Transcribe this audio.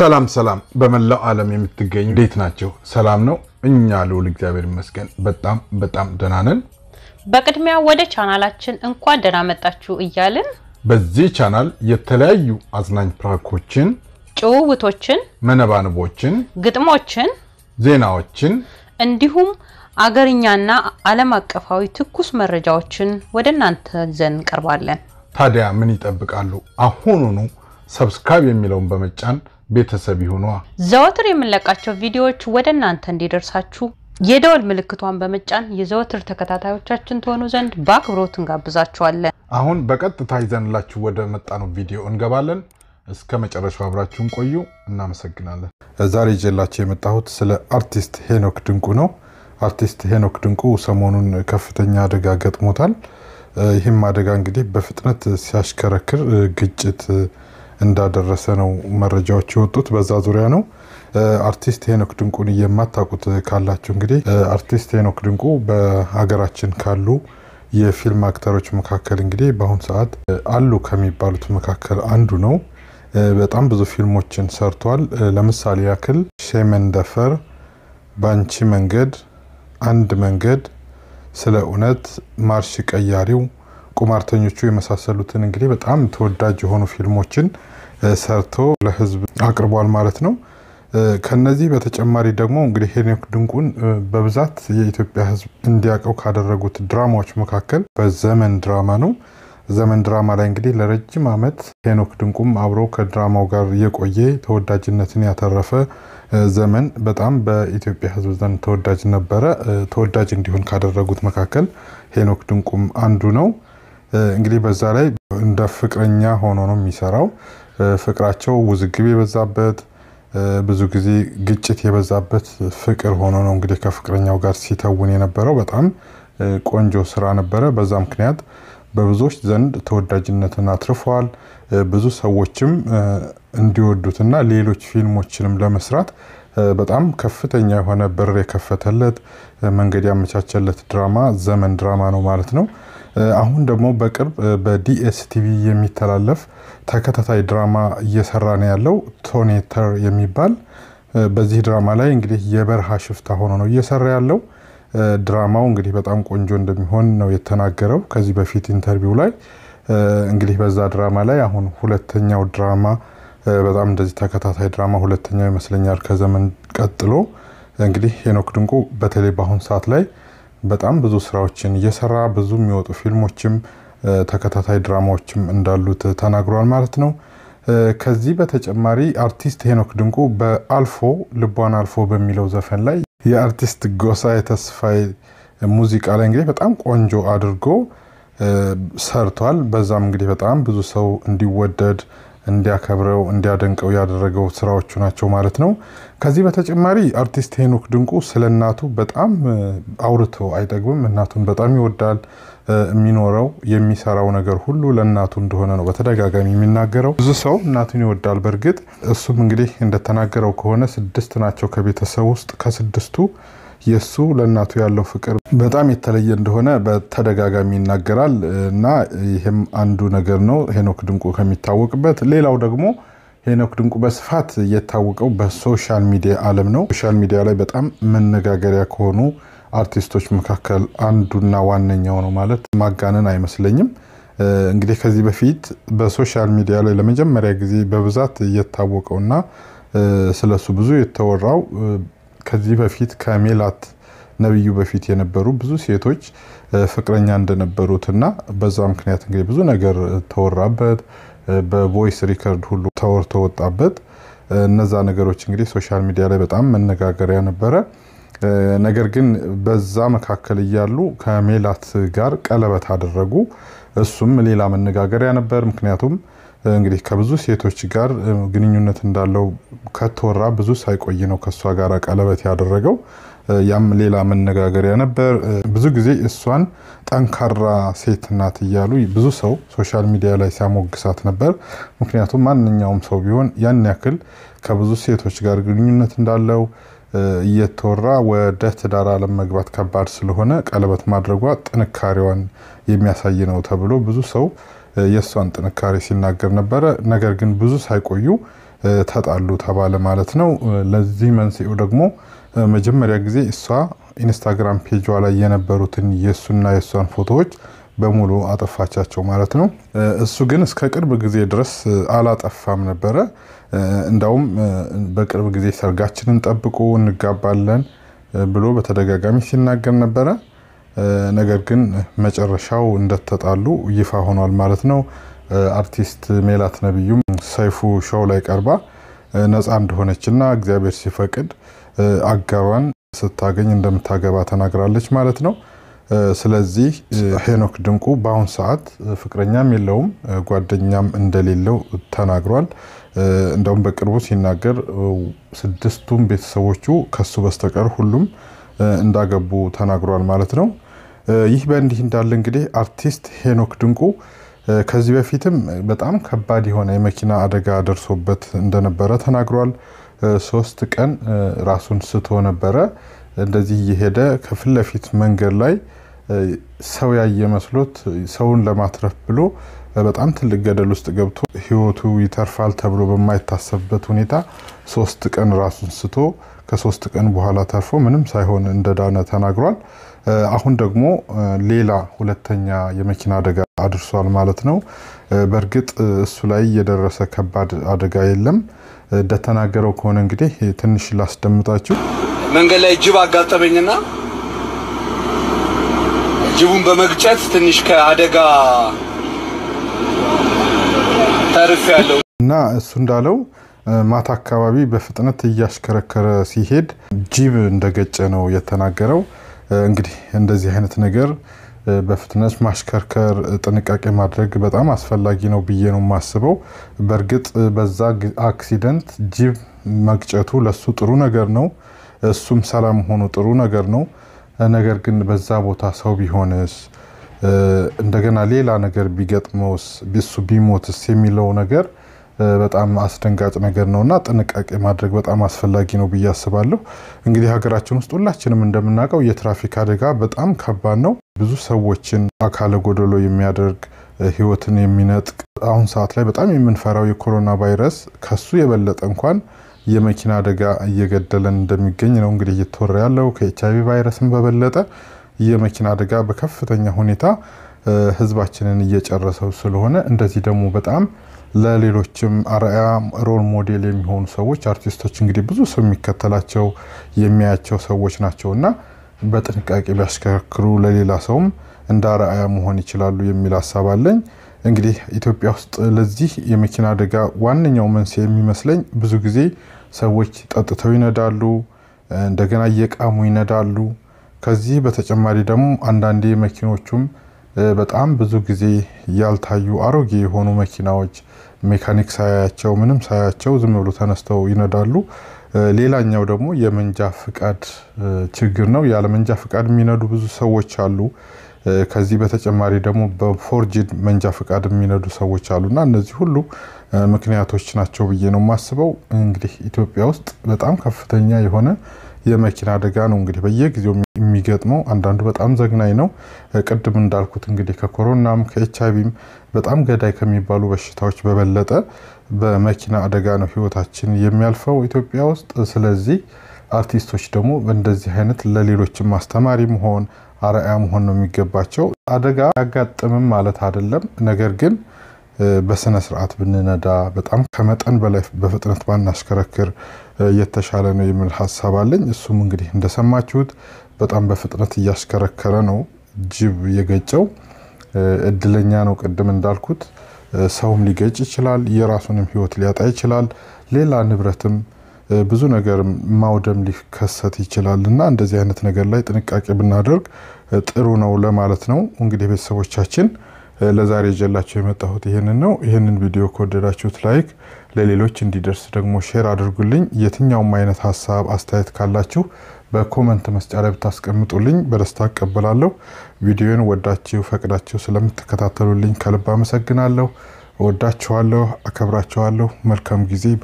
ሰላም ሰላም፣ በመላው ዓለም የምትገኙ እንዴት ናቸው? ሰላም ነው? እኛ ልውል እግዚአብሔር ይመስገን በጣም በጣም ደህና ነን። በቅድሚያ ወደ ቻናላችን እንኳን ደህና መጣችሁ እያልን በዚህ ቻናል የተለያዩ አዝናኝ ፕራኮችን፣ ጭውውቶችን፣ መነባንቦችን፣ ግጥሞችን፣ ዜናዎችን እንዲሁም አገርኛና ዓለም አቀፋዊ ትኩስ መረጃዎችን ወደ እናንተ ይዘን እንቀርባለን። ታዲያ ምን ይጠብቃሉ? አሁኑኑ ሰብስክራይብ የሚለውን በመጫን ቤተሰብ ይሁኗ። ዘወትር የምንለቃቸው ቪዲዮዎች ወደ እናንተ እንዲደርሳችሁ የደወል ምልክቷን በመጫን የዘወትር ተከታታዮቻችን ትሆኑ ዘንድ በአክብሮት እንጋብዛችኋለን። አሁን በቀጥታ ይዘንላችሁ ወደ መጣነው ቪዲዮ እንገባለን። እስከ መጨረሻው አብራችሁን ቆዩ። እናመሰግናለን። ዛሬ ይዤላችሁ የመጣሁት ስለ አርቲስት ሄኖክ ድንቁ ነው። አርቲስት ሄኖክ ድንቁ ሰሞኑን ከፍተኛ አደጋ ገጥሞታል። ይህም አደጋ እንግዲህ በፍጥነት ሲያሽከረክር ግጭት እንዳደረሰ ነው መረጃዎች የወጡት። በዛ ዙሪያ ነው አርቲስት ሄኖክ ድንቁን የማታውቁት ካላችሁ እንግዲህ አርቲስት ሄኖክ ድንቁ በሀገራችን ካሉ የፊልም አክተሮች መካከል እንግዲህ በአሁኑ ሰዓት አሉ ከሚባሉት መካከል አንዱ ነው። በጣም ብዙ ፊልሞችን ሰርቷል። ለምሳሌ ያክል ደፈር ባንቺ መንገድ፣ አንድ መንገድ፣ ስለ እውነት፣ ማርሽ ቀያሪው ቁማርተኞቹ የመሳሰሉትን እንግዲህ በጣም ተወዳጅ የሆኑ ፊልሞችን ሰርቶ ለህዝብ አቅርቧል ማለት ነው። ከነዚህ በተጨማሪ ደግሞ እንግዲህ ሄኖክ ድንቁን በብዛት የኢትዮጵያ ህዝብ እንዲያውቀው ካደረጉት ድራማዎች መካከል በዘመን ድራማ ነው። ዘመን ድራማ ላይ እንግዲህ ለረጅም ዓመት ሄኖክ ድንቁም አብሮ ከድራማው ጋር የቆየ ተወዳጅነትን ያተረፈ ዘመን በጣም በኢትዮጵያ ህዝብ ዘንድ ተወዳጅ ነበረ። ተወዳጅ እንዲሆን ካደረጉት መካከል ሄኖክ ድንቁም አንዱ ነው። እንግዲህ በዛ ላይ እንደ ፍቅረኛ ሆኖ ነው የሚሰራው። ፍቅራቸው ውዝግብ የበዛበት ብዙ ጊዜ ግጭት የበዛበት ፍቅር ሆኖ ነው እንግዲህ ከፍቅረኛው ጋር ሲተውን የነበረው። በጣም ቆንጆ ስራ ነበረ። በዛ ምክንያት በብዙዎች ዘንድ ተወዳጅነትን አትርፏል። ብዙ ሰዎችም እንዲወዱትና ሌሎች ፊልሞችንም ለመስራት በጣም ከፍተኛ የሆነ በር የከፈተለት መንገድ ያመቻቸለት ድራማ ዘመን ድራማ ነው ማለት ነው። አሁን ደግሞ በቅርብ በዲኤስቲቪ የሚተላለፍ ተከታታይ ድራማ እየሰራ ነው ያለው ቶኔተር የሚባል በዚህ ድራማ ላይ እንግዲህ የበረሃ ሽፍታ ሆኖ ነው እየሰራ ያለው። ድራማው እንግዲህ በጣም ቆንጆ እንደሚሆን ነው የተናገረው ከዚህ በፊት ኢንተርቪው ላይ እንግዲህ በዛ ድራማ ላይ አሁን ሁለተኛው ድራማ በጣም እንደዚህ ተከታታይ ድራማ ሁለተኛው ይመስለኛል ከዘመን ቀጥሎ እንግዲህ ሄኖክ ድንቁ በተለይ በአሁኑ ሰዓት ላይ በጣም ብዙ ስራዎችን እየሰራ ብዙ የሚወጡ ፊልሞችም ተከታታይ ድራማዎችም እንዳሉት ተናግሯል ማለት ነው። ከዚህ በተጨማሪ አርቲስት ሄኖክ ድንቁ በአልፎ ልቧን አልፎ በሚለው ዘፈን ላይ የአርቲስት ጎሳዬ ተስፋዬ ሙዚቃ ላይ እንግዲህ በጣም ቆንጆ አድርጎ ሰርቷል። በዛም እንግዲህ በጣም ብዙ ሰው እንዲወደድ እንዲያከብረው እንዲያደንቀው ያደረገው ስራዎቹ ናቸው ማለት ነው። ከዚህ በተጨማሪ አርቲስት ሄኖክ ድንቁ ስለ እናቱ በጣም አውርቶ አይጠግብም። እናቱን በጣም ይወዳል። የሚኖረው የሚሰራው ነገር ሁሉ ለእናቱ እንደሆነ ነው በተደጋጋሚ የሚናገረው። ብዙ ሰው እናቱን ይወዳል። በእርግጥ እሱም እንግዲህ እንደተናገረው ከሆነ ስድስት ናቸው ከቤተሰብ ውስጥ ከስድስቱ የእሱ ለእናቱ ያለው ፍቅር በጣም የተለየ እንደሆነ በተደጋጋሚ ይናገራል እና ይህም አንዱ ነገር ነው ሄኖክ ድንቁ ከሚታወቅበት። ሌላው ደግሞ ሄኖክ ድንቁ በስፋት የታወቀው በሶሻል ሚዲያ ዓለም ነው። ሶሻል ሚዲያ ላይ በጣም መነጋገሪያ ከሆኑ አርቲስቶች መካከል አንዱና ዋነኛው ነው ማለት ማጋነን አይመስለኝም። እንግዲህ ከዚህ በፊት በሶሻል ሚዲያ ላይ ለመጀመሪያ ጊዜ በብዛት እየታወቀውና ስለሱ ብዙ የተወራው ከዚህ በፊት ከሜላት ነቢዩ በፊት የነበሩ ብዙ ሴቶች ፍቅረኛ እንደነበሩትና በዛ ምክንያት እንግዲህ ብዙ ነገር ተወራበት፣ በቮይስ ሪከርድ ሁሉ ተወርቶ ወጣበት። እነዛ ነገሮች እንግዲህ ሶሻል ሚዲያ ላይ በጣም መነጋገሪያ ነበረ። ነገር ግን በዛ መካከል እያሉ ከሜላት ጋር ቀለበት አደረጉ። እሱም ሌላ መነጋገሪያ ነበር። ምክንያቱም እንግዲህ ከብዙ ሴቶች ጋር ግንኙነት እንዳለው ከተወራ ብዙ ሳይቆይ ነው ከእሷ ጋር ቀለበት ያደረገው። ያም ሌላ መነጋገሪያ ነበር። ብዙ ጊዜ እሷን ጠንካራ ሴት ናት እያሉ ብዙ ሰው ሶሻል ሚዲያ ላይ ሲያሞግሳት ነበር። ምክንያቱም ማንኛውም ሰው ቢሆን ያን ያክል ከብዙ ሴቶች ጋር ግንኙነት እንዳለው እየተወራ ወደ ትዳር ለመግባት መግባት ከባድ ስለሆነ ቀለበት ማድረጓ ጥንካሬዋን የሚያሳይ ነው ተብሎ ብዙ ሰው የእሷን ጥንካሬ ሲናገር ነበረ። ነገር ግን ብዙ ሳይቆዩ ተጣሉ ተባለ ማለት ነው። ለዚህ መንስኤው ደግሞ መጀመሪያ ጊዜ እሷ ኢንስታግራም ፔጇ ላይ የነበሩትን የእሱና የእሷን ፎቶዎች በሙሉ አጠፋቻቸው ማለት ነው። እሱ ግን እስከ ቅርብ ጊዜ ድረስ አላጠፋም ነበረ። እንዳውም በቅርብ ጊዜ ሰርጋችንን ጠብቁ እንጋባለን ብሎ በተደጋጋሚ ሲናገር ነበረ። ነገር ግን መጨረሻው እንደተጣሉ ይፋ ሆኗል ማለት ነው። አርቲስት ሜላት ነብዩም ሰይፉ ሾው ላይ ቀርባ ነፃ እንደሆነችና እግዚአብሔር ሲፈቅድ አጋሯን ስታገኝ እንደምታገባ ተናግራለች ማለት ነው። ስለዚህ ሄኖክ ድንቁ በአሁን ሰዓት ፍቅረኛም የለውም ጓደኛም እንደሌለው ተናግሯል። እንደውም በቅርቡ ሲናገር ስድስቱም ቤተሰቦቹ ከሱ በስተቀር ሁሉም እንዳገቡ ተናግሯል ማለት ነው። ይህ በእንዲህ እንዳለ እንግዲህ አርቲስት ሄኖክ ድንቁ ከዚህ በፊትም በጣም ከባድ የሆነ የመኪና አደጋ ደርሶበት እንደነበረ ተናግሯል። ሶስት ቀን ራሱን ስቶ ነበረ። እንደዚህ እየሄደ ከፊት ለፊት መንገድ ላይ ሰው ያየ መስሎት ሰውን ለማትረፍ ብሎ በጣም ትልቅ ገደል ውስጥ ገብቶ ህይወቱ ይተርፋል ተብሎ በማይታሰብበት ሁኔታ ሶስት ቀን ራሱን ስቶ ከሶስት ቀን በኋላ ተርፎ ምንም ሳይሆን እንደዳነ ተናግሯል። አሁን ደግሞ ሌላ ሁለተኛ የመኪና አደጋ አድርሷል ማለት ነው። በእርግጥ እሱ ላይ የደረሰ ከባድ አደጋ የለም። እንደተናገረው ከሆነ እንግዲህ ትንሽ ላስደምጣችሁ። መንገድ ላይ ጅብ አጋጠመኝና ጅቡን በመግጨት ትንሽ ከአደጋ ተርፍ ያለው እና እሱ እንዳለው ማታ አካባቢ በፍጥነት እያሽከረከረ ሲሄድ ጅብ እንደገጨ ነው የተናገረው። እንግዲህ እንደዚህ አይነት ነገር በፍጥነት ማሽከርከር ጥንቃቄ ማድረግ በጣም አስፈላጊ ነው ብዬ ነው የማስበው። በእርግጥ በዛ አክሲደንት ጅብ መግጨቱ ለሱ ጥሩ ነገር ነው፣ እሱም ሰላም ሆኖ ጥሩ ነገር ነው። ነገር ግን በዛ ቦታ ሰው ቢሆንስ እንደገና ሌላ ነገር ቢገጥመውስ ቢሱ ቢሞትስ የሚለው ነገር በጣም አስደንጋጭ ነገር ነው እና ጥንቃቄ ማድረግ በጣም አስፈላጊ ነው ብዬ አስባለሁ። እንግዲህ ሀገራችን ውስጥ ሁላችንም እንደምናውቀው የትራፊክ አደጋ በጣም ከባድ ነው። ብዙ ሰዎችን አካለ ጎደሎ የሚያደርግ ህይወትን የሚነጥቅ አሁን ሰዓት ላይ በጣም የምንፈራው የኮሮና ቫይረስ ከሱ የበለጠ እንኳን የመኪና አደጋ እየገደለን እንደሚገኝ ነው እንግዲህ እየተወራ ያለው ከኤች አይቪ ቫይረስን በበለጠ የመኪና አደጋ በከፍተኛ ሁኔታ ህዝባችንን እየጨረሰው ስለሆነ እንደዚህ ደግሞ በጣም ለሌሎችም አርአያ ሮል ሞዴል የሚሆኑ ሰዎች አርቲስቶች እንግዲህ ብዙ ሰው የሚከተላቸው የሚያያቸው ሰዎች ናቸው እና በጥንቃቄ ቢያሽከረክሩ ለሌላ ሰውም እንደ አርአያ መሆን ይችላሉ የሚል ሀሳብ አለኝ። እንግዲህ ኢትዮጵያ ውስጥ ለዚህ የመኪና አደጋ ዋነኛው መንስኤ የሚመስለኝ ብዙ ጊዜ ሰዎች ጠጥተው ይነዳሉ፣ እንደገና እየቃሙ ይነዳሉ። ከዚህ በተጨማሪ ደግሞ አንዳንዴ መኪኖቹም በጣም ብዙ ጊዜ ያልታዩ አሮጌ የሆኑ መኪናዎች ሜካኒክ ሳያያቸው ምንም ሳያቸው ዝም ብሎ ተነስተው ይነዳሉ። ሌላኛው ደግሞ የመንጃ ፍቃድ ችግር ነው። ያለ መንጃ ፍቃድ የሚነዱ ብዙ ሰዎች አሉ። ከዚህ በተጨማሪ ደግሞ በፎርጅድ መንጃ ፍቃድ የሚነዱ ሰዎች አሉና እነዚህ ሁሉ ምክንያቶች ናቸው ብዬ ነው የማስበው። እንግዲህ ኢትዮጵያ ውስጥ በጣም ከፍተኛ የሆነ የመኪና አደጋ ነው እንግዲህ በየጊዜው የሚገጥመው። አንዳንዱ በጣም ዘግናኝ ነው። ቅድም እንዳልኩት እንግዲህ ከኮሮናም ከኤችአይቪም በጣም ገዳይ ከሚባሉ በሽታዎች በበለጠ በመኪና አደጋ ነው ህይወታችን የሚያልፈው ኢትዮጵያ ውስጥ። ስለዚህ አርቲስቶች ደግሞ እንደዚህ አይነት ለሌሎችም አስተማሪ መሆን አርአያ መሆን ነው የሚገባቸው። አደጋ አያጋጥምም ማለት አይደለም፣ ነገር ግን በስነ ስርዓት ብንነዳ በጣም ከመጠን በላይ በፍጥነት ባናሽከረክር የተሻለ ነው የሚል ሀሳብ አለኝ። እሱም እንግዲህ እንደሰማችሁት በጣም በፍጥነት እያሽከረከረ ነው ጅብ የገጨው። እድለኛ ነው። ቅድም እንዳልኩት ሰውም ሊገጭ ይችላል፣ የራሱንም ህይወት ሊያጣ ይችላል፣ ሌላ ንብረትም ብዙ ነገር ማውደም ሊከሰት ይችላል እና እንደዚህ አይነት ነገር ላይ ጥንቃቄ ብናደርግ ጥሩ ነው ለማለት ነው። እንግዲህ ቤተሰቦቻችን ለዛሬ ይዤላችሁ የመጣሁት ይህንን ነው። ይህንን ቪዲዮ ከወደዳችሁት ላይክ፣ ለሌሎች እንዲደርስ ደግሞ ሼር አድርጉልኝ። የትኛውም አይነት ሀሳብ አስተያየት ካላችሁ በኮመንት መስጫ ላይ ብታስቀምጡልኝ በደስታ እቀበላለሁ። ቪዲዮን ወዳችሁ ፈቅዳችሁ ስለምትከታተሉልኝ ከልብ አመሰግናለሁ። እወዳችኋለሁ፣ አከብራችኋለሁ። መልካም ጊዜ።